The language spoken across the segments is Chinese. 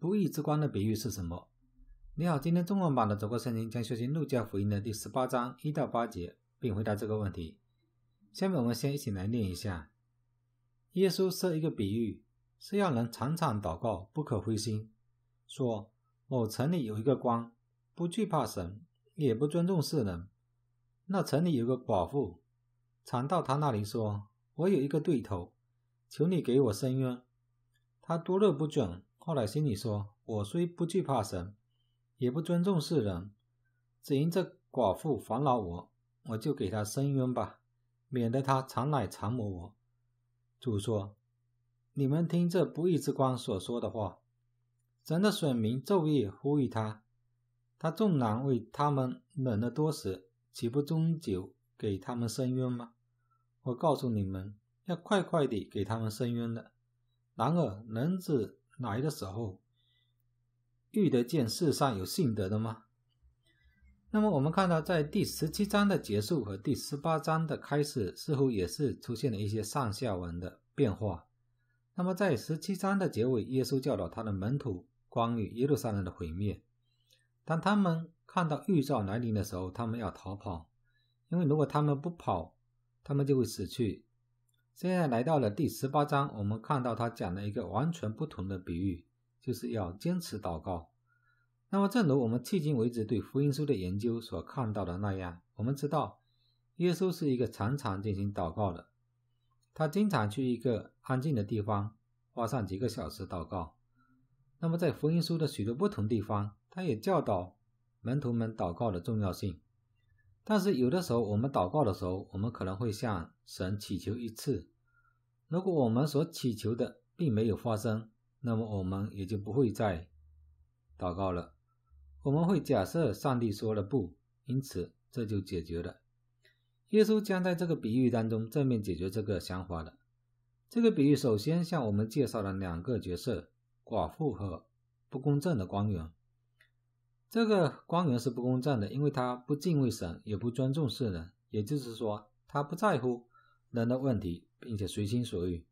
不义之光的比喻是什么？你好，今天中文版的祖国圣经将学习路加福音的第十八章一到八节，并回答这个问题。下面我们先一起来念一下。耶稣设一个比喻，是让人常常祷告，不可灰心。说某城里有一个官，不惧怕神，也不尊重世人。那城里有个寡妇，常到他那里说：“我有一个对头，求你给我伸冤。”他多日不准。后来心里说：“我虽不惧怕神，也不尊重世人，只因这寡妇烦恼我，我就给她伸冤吧，免得她常来缠磨我。”主说：“你们听这不义之官所说的话，神的选民昼夜呼吁他，他纵然为他们忍了多时，岂不终究给他们伸冤吗？我告诉你们，要快快地给他们伸冤了。然而人子来的时候，遇得见世上有信德的吗？”那么我们看到，在第十七章的结束和第十八章的开始，似乎也是出现了一些上下文的变化。那么在十七章的结尾，耶稣教导他的门徒关于耶路撒冷的毁灭。当他们看到预兆来临的时候，他们要逃跑，因为如果他们不跑，他们就会死去。现在来到了第十八章，我们看到他讲了一个完全不同的比喻，就是要坚持祷告。那么，正如我们迄今为止对福音书的研究所看到的那样，我们知道耶稣是一个常常进行祷告的。他经常去一个安静的地方，花上几个小时祷告。那么，在福音书的许多不同地方，他也教导门徒们祷告的重要性。但是，有的时候我们祷告的时候，我们可能会向神祈求一次。如果我们所祈求的并没有发生，那么我们也就不会再祷告了。我们会假设上帝说了不，因此这就解决了。耶稣将在这个比喻当中正面解决这个想法的。这个比喻首先向我们介绍了两个角色：寡妇和不公正的官员。这个官员是不公正的，因为他不敬畏神，也不尊重世人。也就是说，他不在乎人的问题，并且随心所欲。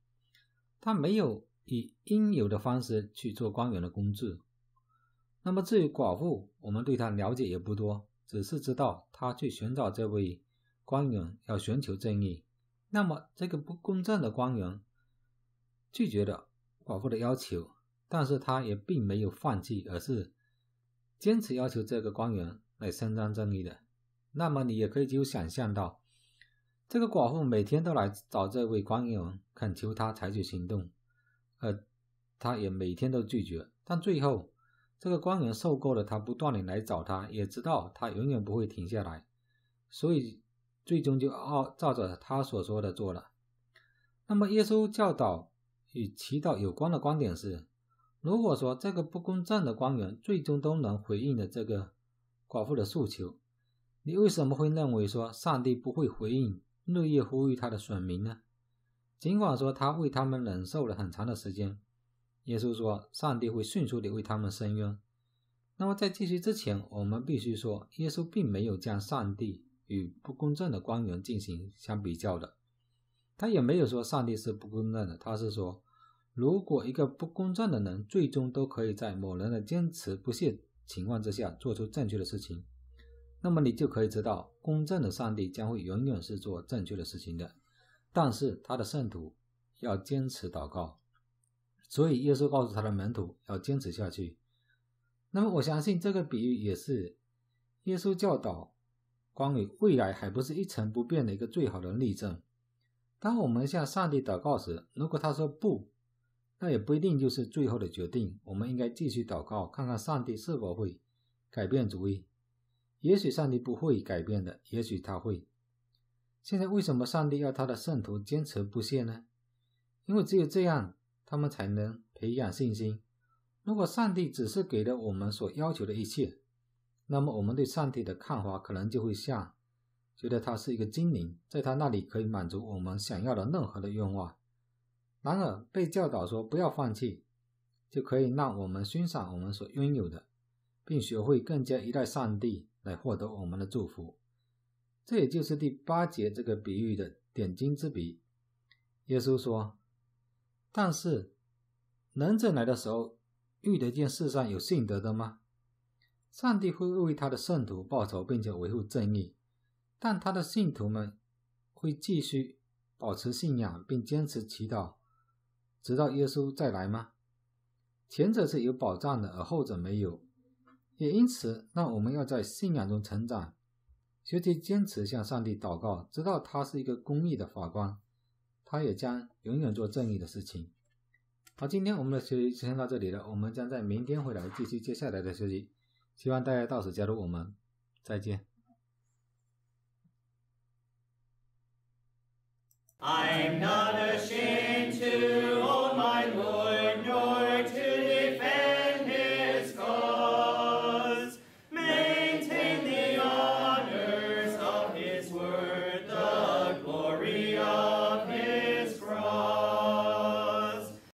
他没有以应有的方式去做官员的工作。那么至于寡妇，我们对她了解也不多，只是知道她去寻找这位官员，要寻求正义。那么这个不公正的官员拒绝了寡妇的要求，但是他也并没有放弃，而是坚持要求这个官员来伸张正义的。那么你也可以就想象到，这个寡妇每天都来找这位官员，恳求他采取行动，而他也每天都拒绝，但最后。这个官员受够了，他不断的来找他，也知道他永远不会停下来，所以最终就照照着他所说的做了。那么，耶稣教导与祈祷有关的观点是：如果说这个不公正的官员最终都能回应的这个寡妇的诉求，你为什么会认为说上帝不会回应日夜呼吁他的选民呢？尽管说他为他们忍受了很长的时间。耶稣说：“上帝会迅速地为他们伸冤。”那么，在继续之前，我们必须说，耶稣并没有将上帝与不公正的官员进行相比较的。他也没有说上帝是不公正的。他是说，如果一个不公正的人最终都可以在某人的坚持不懈情况之下做出正确的事情，那么你就可以知道，公正的上帝将会永远是做正确的事情的。但是，他的圣徒要坚持祷告。所以，耶稣告诉他的门徒要坚持下去。那么，我相信这个比喻也是耶稣教导关于未来还不是一成不变的一个最好的例证。当我们向上帝祷告时，如果他说不，那也不一定就是最后的决定。我们应该继续祷告，看看上帝是否会改变主意。也许上帝不会改变的，也许他会。现在，为什么上帝要他的圣徒坚持不懈呢？因为只有这样。他们才能培养信心。如果上帝只是给了我们所要求的一切，那么我们对上帝的看法可能就会像觉得他是一个精灵，在他那里可以满足我们想要的任何的愿望。然而，被教导说不要放弃，就可以让我们欣赏我们所拥有的，并学会更加依赖上帝来获得我们的祝福。这也就是第八节这个比喻的点睛之笔。耶稣说。但是，能正来的时候，遇得一件事上有信德的吗？上帝会为他的圣徒报仇，并且维护正义。但他的信徒们会继续保持信仰，并坚持祈祷，直到耶稣再来吗？前者是有保障的，而后者没有。也因此，那我们要在信仰中成长，学习坚持向上帝祷告，知道他是一个公义的法官。他也将永远做正义的事情。好，今天我们的学习就先到这里了，我们将在明天回来继续接下来的学习。希望大家到时加入我们，再见。